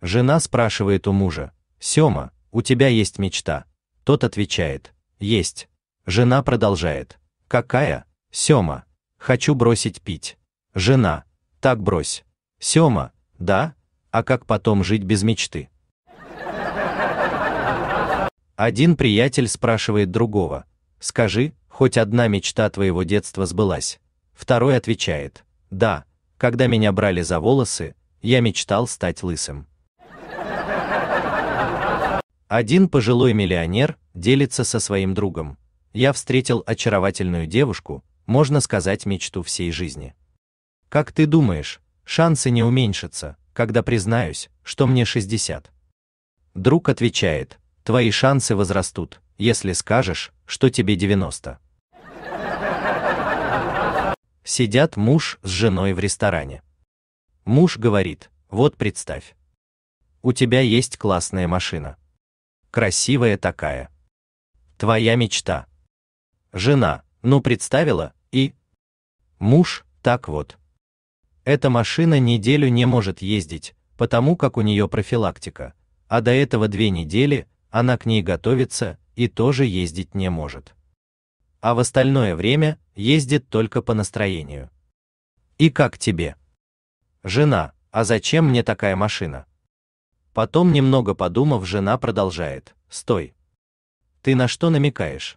Жена спрашивает у мужа, «Сема, у тебя есть мечта?» Тот отвечает, «Есть». Жена продолжает, «Какая?» «Сема, хочу бросить пить». Жена, «Так брось». «Сема, да? А как потом жить без мечты?» Один приятель спрашивает другого, «Скажи, хоть одна мечта твоего детства сбылась?» Второй отвечает, «Да, когда меня брали за волосы, я мечтал стать лысым». Один пожилой миллионер делится со своим другом. Я встретил очаровательную девушку, можно сказать, мечту всей жизни. Как ты думаешь, шансы не уменьшатся, когда признаюсь, что мне 60? Друг отвечает, твои шансы возрастут, если скажешь, что тебе 90. Сидят муж с женой в ресторане. Муж говорит, вот представь. У тебя есть классная машина красивая такая. Твоя мечта. Жена, ну представила, и... Муж, так вот. Эта машина неделю не может ездить, потому как у нее профилактика, а до этого две недели она к ней готовится и тоже ездить не может. А в остальное время ездит только по настроению. И как тебе? Жена, а зачем мне такая машина? Потом, немного подумав, жена продолжает: "Стой. Ты на что намекаешь?"